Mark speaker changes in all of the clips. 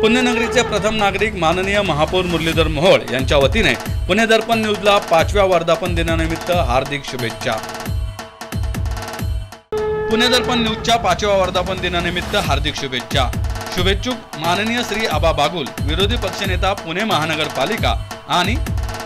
Speaker 1: पुण्यनगरीचे प्रथम नागरिक माननीय महापौर मुरलीधर मोहोळ यांच्या वतीने पुणे दर्पण न्यूजला पाचव्या वर्धापन दिनानिमित्त हार्दिक शुभेच्छा पुणे दर्पण न्यूजच्या पाचव्या वर्धापन दिनानिमित्त हार्दिक शुभेच्छा शुभेच्छुक माननीय श्री आबा बागुल विरोधी पक्षनेता पुणे महानगरपालिका आणि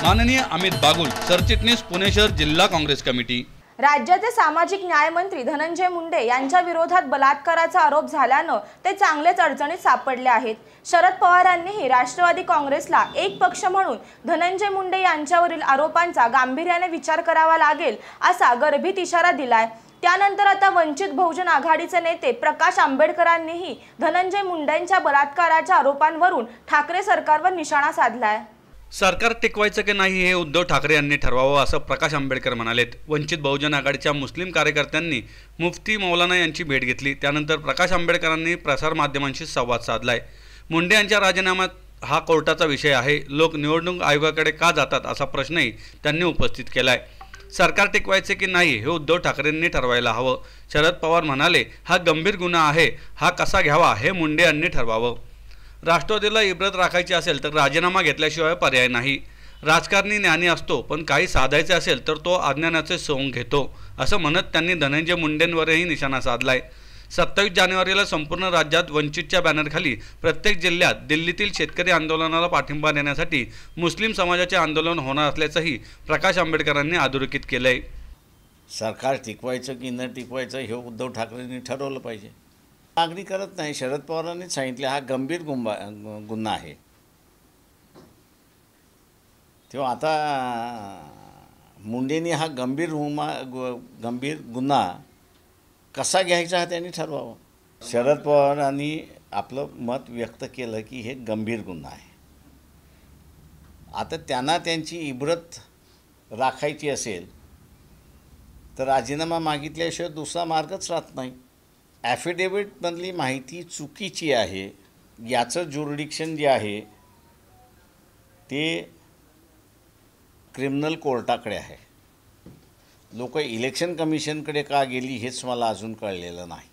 Speaker 1: माननीय अमित बागुल सरचिटणीस पुणे शहर जिल्हा काँग्रेस कमिटी
Speaker 2: राज्याचे सामाजिक न्यायमंत्री धनंजय मुंडे यांच्या विरोधात बलात्काराचा आरोप झाल्यानं ते चांगलेच अडचणीत सापडले आहेत शरद पवारांनीही राष्ट्रवादी काँग्रेसला एक पक्ष म्हणून धनंजय मुंडे यांच्यावरील आरोपांचा गांभीर्याने विचार करावा लागेल असा गर्भित इशारा दिलाय त्यानंतर आता वंचित बहुजन आघाडीचे नेते प्रकाश आंबेडकरांनीही धनंजय मुंडेंच्या बलात्काराच्या आरोपांवरून ठाकरे सरकारवर निशाणा साधलाय
Speaker 1: सरकार टिकवायचं की नाही हे उद्धव ठाकरे यांनी ठरवावं असं प्रकाश आंबेडकर म्हणालेत वंचित बहुजन आघाडीच्या मुस्लिम कार्यकर्त्यांनी मुफ्ती मौलाना यांची भेट घेतली त्यानंतर प्रकाश आंबेडकरांनी प्रसारमाध्यमांशी संवाद साधलाय मुंडे यांच्या राजीनाम्यात हा कोर्टाचा विषय आहे लोक निवडणूक आयोगाकडे का जातात असा प्रश्नही त्यांनी उपस्थित केला आहे सरकार टिकवायचे की नाही हे उद्धव ठाकरेंनी ठरवायला हवं शरद पवार म्हणाले हा गंभीर गुन्हा आहे हा कसा घ्यावा हे मुंडे यांनी ठरवावं राष्ट्रवादीला इब्रत राखायची असेल तर राजीनामा घेतल्याशिवाय पर्याय नाही राजकारणी ज्ञानी असतो पण काही साधायचे असेल तर तो अज्ञानाचे सोंग घेतो असं म्हणत त्यांनी धनंजय मुंडेंवरही निशाणा साधलाय सत्तावीस जानेवारीला संपूर्ण राज्यात वंचितच्या बॅनरखाली प्रत्येक जिल्ह्यात दिल्लीतील शेतकरी आंदोलनाला पाठिंबा देण्यासाठी मुस्लिम समाजाचे आंदोलन होणार असल्याचंही प्रकाश आंबेडकरांनी
Speaker 3: अधोरेखित केलं आहे सरकार टिकवायचं की न टिकवायचं हे उद्धव ठाकरेंनी ठरवलं पाहिजे मागणी करत नाही शरद पवारांनीच सांगितले हा गंभीर गुंबा गुन्हा आहे तेव्हा आता मुंडेंनी हा गंभीर हुमा गंभीर गुन्हा कसा घ्यायचा हा त्यांनी ठरवावं शरद पवारांनी आपलं मत व्यक्त केलं की हे गंभीर गुन्हा आहे आता त्यांना त्यांची इब्रत राखायची असेल तर राजीनामा मागितल्याशिवाय दुसरा मार्गच राहत नाही ॲफिडेविटमधली माहिती चुकीची आहे याचं ज्युरिडिक्शन जे आहे ते क्रिमिनल कोर्टाकडे आहे लोक इलेक्शन कमिशनकडे का गेली हेच मला अजून कळलेलं नाही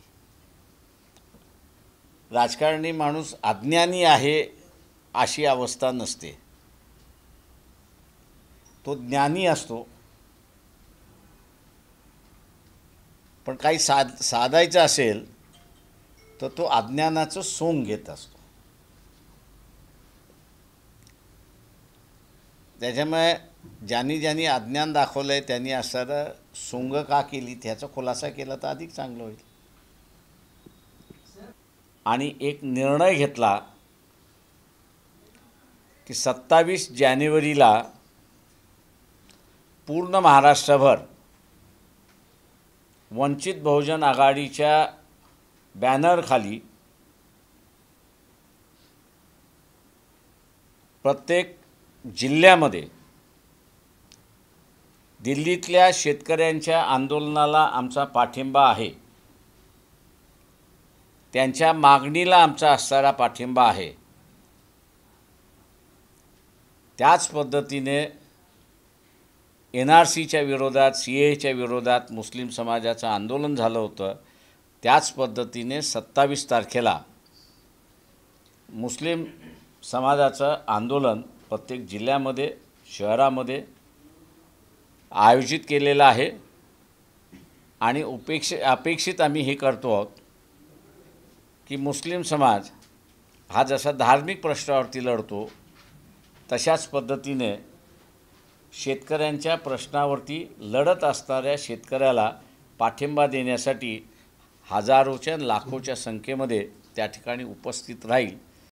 Speaker 3: राजकारणी माणूस अज्ञानी आहे अशी अवस्था नसते तो ज्ञानी असतो पण काही साध साधायचं असेल तर तो अज्ञानाचं सोंग घेत असतो त्याच्यामुळे ज्यांनी ज्यांनी अज्ञान दाखवलं आहे त्यांनी असणारं सोंग का केली त्याचा खुलासा केला तर अधिक चांगलं होईल आणि एक निर्णय घेतला की सत्तावीस जानेवारीला पूर्ण महाराष्ट्रभर वंचित बहुजन आघाडीच्या बॅनरखाली प्रत्येक जिल्ह्यामध्ये दिल्लीतल्या शेतकऱ्यांच्या आंदोलनाला आमचा पाठिंबा आहे त्यांच्या मागणीला आमचा असणारा पाठिंबा आहे त्याच पद्धतीने एन आर सीच्या विरोधात सी एच्या विरोधात मुस्लिम समाजाचं आंदोलन झालं होतं त्याच पद्धतीने सत्तावीस तारखेला मुस्लिम समाजाचं आंदोलन प्रत्येक जिल्ह्यामध्ये शहरामध्ये आयोजित केलेलं आहे आणि उपेक्ष अपेक्षित आम्ही हे करतो आहोत की मुस्लिम समाज हा जसा धार्मिक प्रश्नावरती लढतो तशाच पद्धतीने शेतकऱ्यांच्या प्रश्नावरती लढत असणाऱ्या शेतकऱ्याला पाठिंबा देण्यासाठी हजारोच्या लाखोच्या संख्येमध्ये त्या ठिकाणी उपस्थित राहील